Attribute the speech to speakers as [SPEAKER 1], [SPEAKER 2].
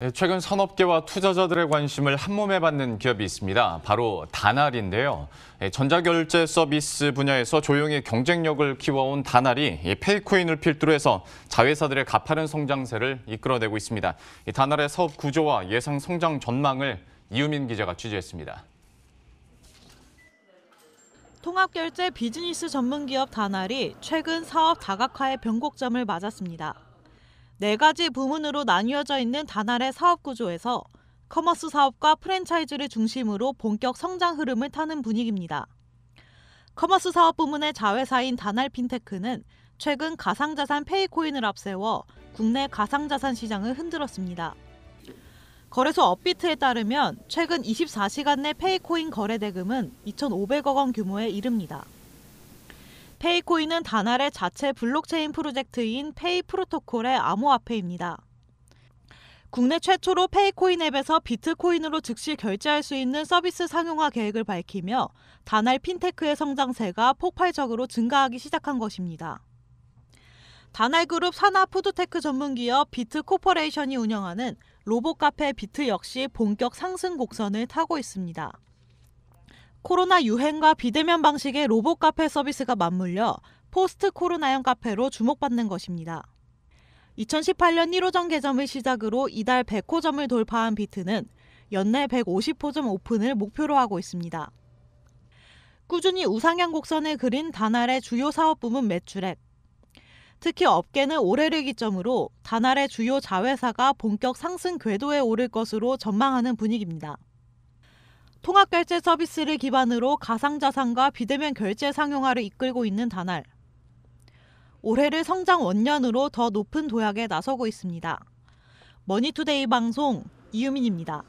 [SPEAKER 1] 네, 최근 산업계와 투자자들의 관심을 한몸에 받는 기업이 있습니다. 바로 다날인데요. 예, 전자결제 서비스 분야에서 조용히 경쟁력을 키워온 다날이 페이코인을 필두로 해서 자회사들의 가파른 성장세를 이끌어내고 있습니다. 다날의 사업 구조와 예상 성장 전망을 이유민 기자가 취재했습니다.
[SPEAKER 2] 통합결제 비즈니스 전문기업 다날이 최근 사업 다각화의 변곡점을 맞았습니다. 네 가지 부문으로 나뉘어져 있는 다날의 사업 구조에서 커머스 사업과 프랜차이즈를 중심으로 본격 성장 흐름을 타는 분위기입니다. 커머스 사업 부문의 자회사인 다날 핀테크는 최근 가상자산 페이코인을 앞세워 국내 가상자산 시장을 흔들었습니다. 거래소 업비트에 따르면 최근 24시간 내 페이코인 거래 대금은 2,500억 원 규모에 이릅니다. 페이코인은 다날의 자체 블록체인 프로젝트인 페이 프로토콜의 암호화폐입니다. 국내 최초로 페이코인 앱에서 비트코인으로 즉시 결제할 수 있는 서비스 상용화 계획을 밝히며 다날 핀테크의 성장세가 폭발적으로 증가하기 시작한 것입니다. 다날 그룹 산하 푸드테크 전문기업 비트코퍼레이션이 운영하는 로봇카페 비트 역시 본격 상승 곡선을 타고 있습니다. 코로나 유행과 비대면 방식의 로봇 카페 서비스가 맞물려 포스트 코로나형 카페로 주목받는 것입니다. 2018년 1호점 개점을 시작으로 이달 100호점을 돌파한 비트는 연내 150호점 오픈을 목표로 하고 있습니다. 꾸준히 우상향 곡선을 그린 단알의 주요 사업 부문 매출액. 특히 업계는 올해를 기점으로 단알의 주요 자회사가 본격 상승 궤도에 오를 것으로 전망하는 분위기입니다. 통합결제 서비스를 기반으로 가상자산과 비대면 결제 상용화를 이끌고 있는 다날. 올해를 성장 원년으로 더 높은 도약에 나서고 있습니다. 머니투데이 방송 이유민입니다.